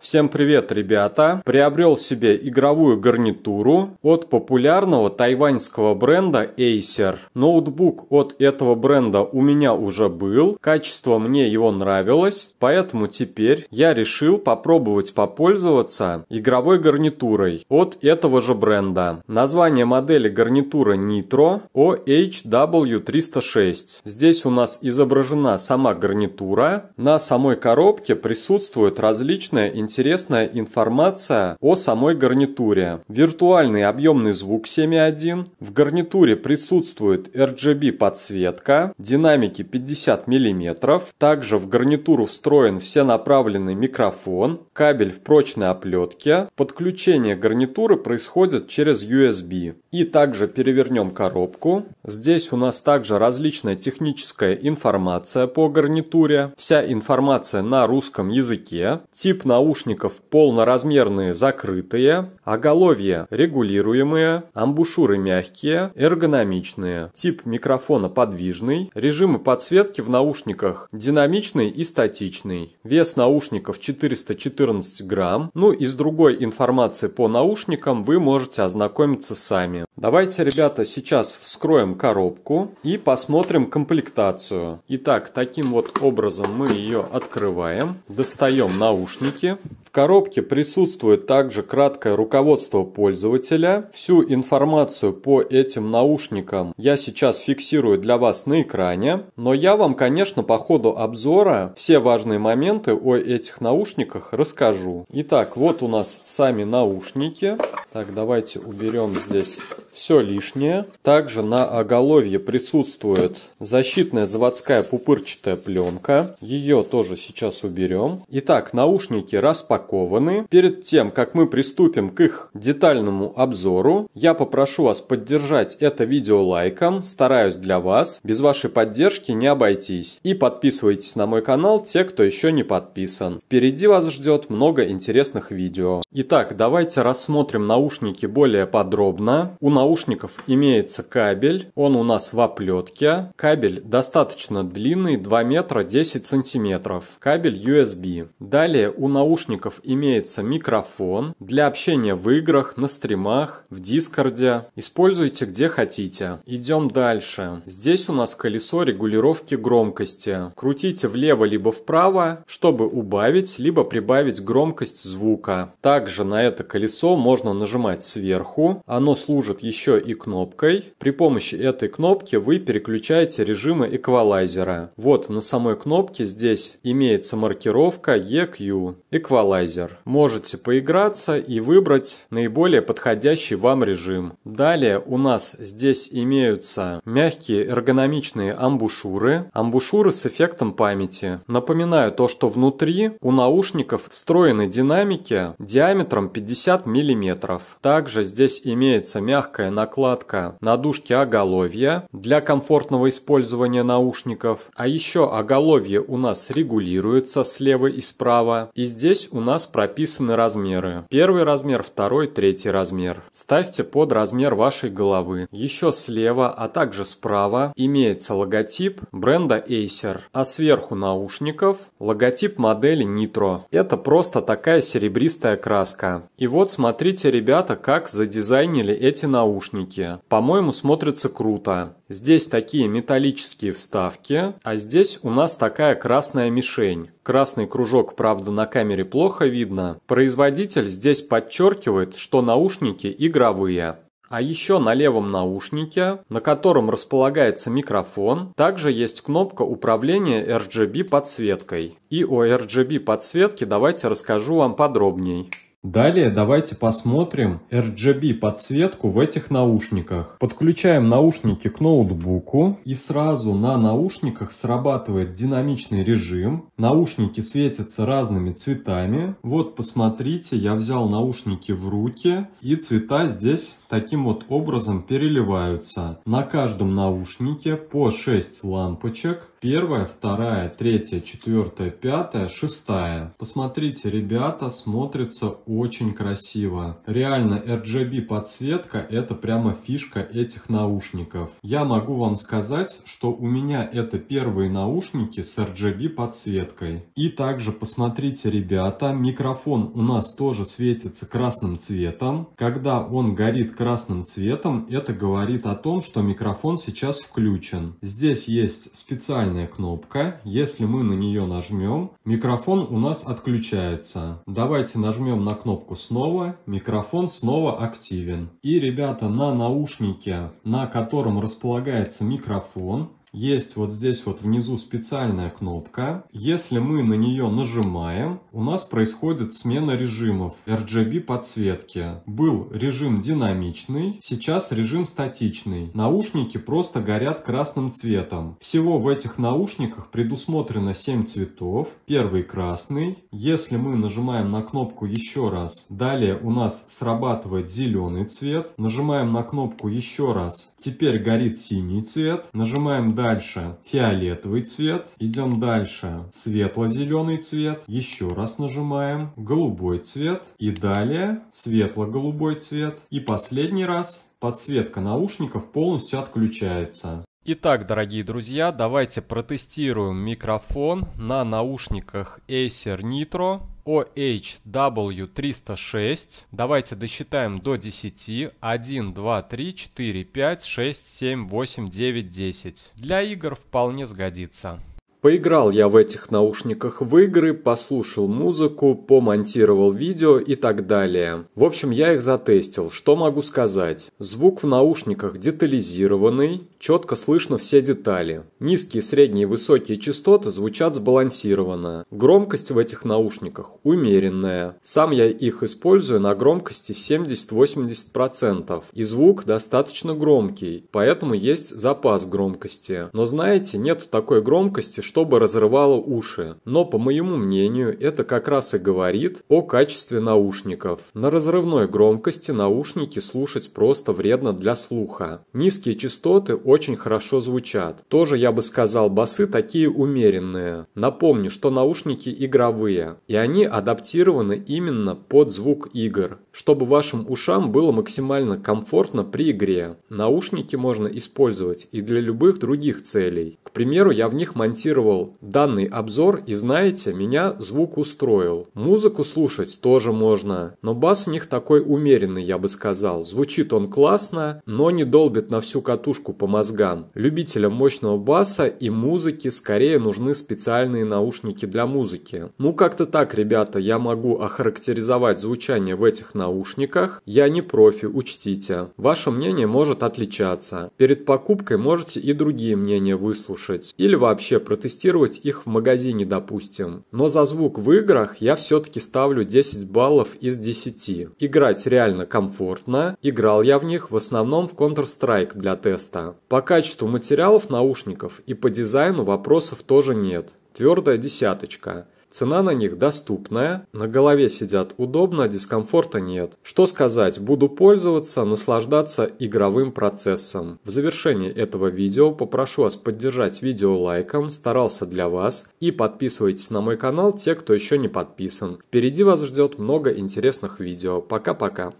Всем привет, ребята! Приобрел себе игровую гарнитуру от популярного тайваньского бренда Acer. Ноутбук от этого бренда у меня уже был, качество мне его нравилось, поэтому теперь я решил попробовать попользоваться игровой гарнитурой от этого же бренда. Название модели гарнитура Nitro OHW306. Здесь у нас изображена сама гарнитура. На самой коробке присутствует различная интересная интересная информация о самой гарнитуре. Виртуальный объемный звук 7.1. В гарнитуре присутствует RGB подсветка, динамики 50 мм. Также в гарнитуру встроен всенаправленный микрофон, кабель в прочной оплетке. Подключение гарнитуры происходит через USB. И также перевернем коробку. Здесь у нас также различная техническая информация по гарнитуре. Вся информация на русском языке. Тип наушников наушников полноразмерные закрытые, оголовья регулируемые, амбушюры мягкие, эргономичные, тип микрофона подвижный, режимы подсветки в наушниках динамичный и статичный, вес наушников 414 грамм, ну и с другой информацией по наушникам вы можете ознакомиться сами. Давайте, ребята, сейчас вскроем коробку и посмотрим комплектацию. Итак, таким вот образом мы ее открываем, достаем наушники, в коробке присутствует также краткое руководство пользователя. Всю информацию по этим наушникам я сейчас фиксирую для вас на экране. Но я вам, конечно, по ходу обзора все важные моменты о этих наушниках расскажу. Итак, вот у нас сами наушники. Так, давайте уберем здесь все лишнее. Также на оголовье присутствует защитная заводская пупырчатая пленка. Ее тоже сейчас уберем. Итак, наушники распакованы упакованы. Перед тем, как мы приступим к их детальному обзору, я попрошу вас поддержать это видео лайком, стараюсь для вас, без вашей поддержки не обойтись. И подписывайтесь на мой канал те, кто еще не подписан. Впереди вас ждет много интересных видео. Итак, давайте рассмотрим наушники более подробно. У наушников имеется кабель, он у нас в оплетке. Кабель достаточно длинный, 2 метра 10 сантиметров. Кабель USB. Далее у наушников разработчиков имеется микрофон для общения в играх, на стримах, в Дискорде. Используйте где хотите. Идем дальше. Здесь у нас колесо регулировки громкости. Крутите влево либо вправо, чтобы убавить либо прибавить громкость звука. Также на это колесо можно нажимать сверху. Оно служит еще и кнопкой. При помощи этой кнопки вы переключаете режимы эквалайзера. Вот на самой кнопке здесь имеется маркировка EQ, эквалайзер Randomizer. Можете поиграться и выбрать наиболее подходящий вам режим. Далее у нас здесь имеются мягкие эргономичные амбушюры. Амбушюры с эффектом памяти. Напоминаю то, что внутри у наушников встроены динамики диаметром 50 мм. Также здесь имеется мягкая накладка на дужке оголовья для комфортного использования наушников. А еще оголовье у нас регулируется слева и справа. И здесь у нас нас прописаны размеры. Первый размер, второй, третий размер. Ставьте под размер вашей головы. Еще слева, а также справа имеется логотип бренда Acer, а сверху наушников логотип модели Nitro. Это просто такая серебристая краска. И вот смотрите, ребята, как задизайнили эти наушники. По-моему, смотрится круто. Здесь такие металлические вставки, а здесь у нас такая красная мишень. Красный кружок, правда, на камере плохо видно. Производитель здесь подчеркивает, что наушники игровые. А еще на левом наушнике, на котором располагается микрофон, также есть кнопка управления RGB подсветкой. И о RGB подсветке давайте расскажу вам подробней. Далее давайте посмотрим RGB подсветку в этих наушниках. Подключаем наушники к ноутбуку и сразу на наушниках срабатывает динамичный режим. Наушники светятся разными цветами. Вот посмотрите, я взял наушники в руки и цвета здесь таким вот образом переливаются. На каждом наушнике по 6 лампочек. Первая, вторая, третья, четвертая, пятая, шестая. Посмотрите, ребята, смотрится очень красиво. Реально, RGB подсветка это прямо фишка этих наушников. Я могу вам сказать, что у меня это первые наушники с RGB подсветкой. И также посмотрите, ребята, микрофон у нас тоже светится красным цветом. Когда он горит красным цветом, это говорит о том, что микрофон сейчас включен. Здесь есть специальный специальная кнопка. Если мы на нее нажмем, микрофон у нас отключается. Давайте нажмем на кнопку снова. Микрофон снова активен. И, ребята, на наушнике, на котором располагается микрофон, есть вот здесь вот внизу специальная кнопка. Если мы на нее нажимаем, у нас происходит смена режимов RGB подсветки. Был режим динамичный, сейчас режим статичный. Наушники просто горят красным цветом. Всего в этих наушниках предусмотрено 7 цветов. Первый красный. Если мы нажимаем на кнопку еще раз, далее у нас срабатывает зеленый цвет. Нажимаем на кнопку еще раз, теперь горит синий цвет. Нажимаем дальше фиолетовый цвет, идем дальше светло-зеленый цвет, еще раз нажимаем голубой цвет и далее светло-голубой цвет. И последний раз подсветка наушников полностью отключается. Итак, дорогие друзья, давайте протестируем микрофон на наушниках Acer Nitro OHW306. Давайте досчитаем до 10. 1, 2, 3, 4, 5, 6, 7, 8, 9, 10. Для игр вполне сгодится. Поиграл я в этих наушниках в игры, послушал музыку, помонтировал видео и так далее. В общем, я их затестил. Что могу сказать? Звук в наушниках детализированный, Четко слышно все детали. Низкие, средние и высокие частоты звучат сбалансированно. Громкость в этих наушниках умеренная. Сам я их использую на громкости 70-80%. И звук достаточно громкий, поэтому есть запас громкости. Но знаете, нет такой громкости, чтобы разрывало уши. Но по моему мнению, это как раз и говорит о качестве наушников. На разрывной громкости наушники слушать просто вредно для слуха. Низкие частоты очень хорошо звучат. Тоже, я бы сказал, басы такие умеренные. Напомню, что наушники игровые, и они адаптированы именно под звук игр, чтобы вашим ушам было максимально комфортно при игре. Наушники можно использовать и для любых других целей. К примеру, я в них монтировал данный обзор, и знаете, меня звук устроил. Музыку слушать тоже можно, но бас в них такой умеренный, я бы сказал. Звучит он классно, но не долбит на всю катушку по мозгам. Любителям мощного баса и музыки скорее нужны специальные наушники для музыки. Ну как-то так, ребята, я могу охарактеризовать звучание в этих наушниках. Я не профи, учтите. Ваше мнение может отличаться. Перед покупкой можете и другие мнения выслушать. Или вообще протестировать их в магазине, допустим. Но за звук в играх я все-таки ставлю 10 баллов из 10. Играть реально комфортно. Играл я в них в основном в Counter-Strike для теста. По качеству материалов наушников и по дизайну вопросов тоже нет. Твердая десяточка. Цена на них доступная, на голове сидят удобно, дискомфорта нет. Что сказать, буду пользоваться, наслаждаться игровым процессом. В завершении этого видео попрошу вас поддержать видео лайком, старался для вас. И подписывайтесь на мой канал те, кто еще не подписан. Впереди вас ждет много интересных видео. Пока-пока.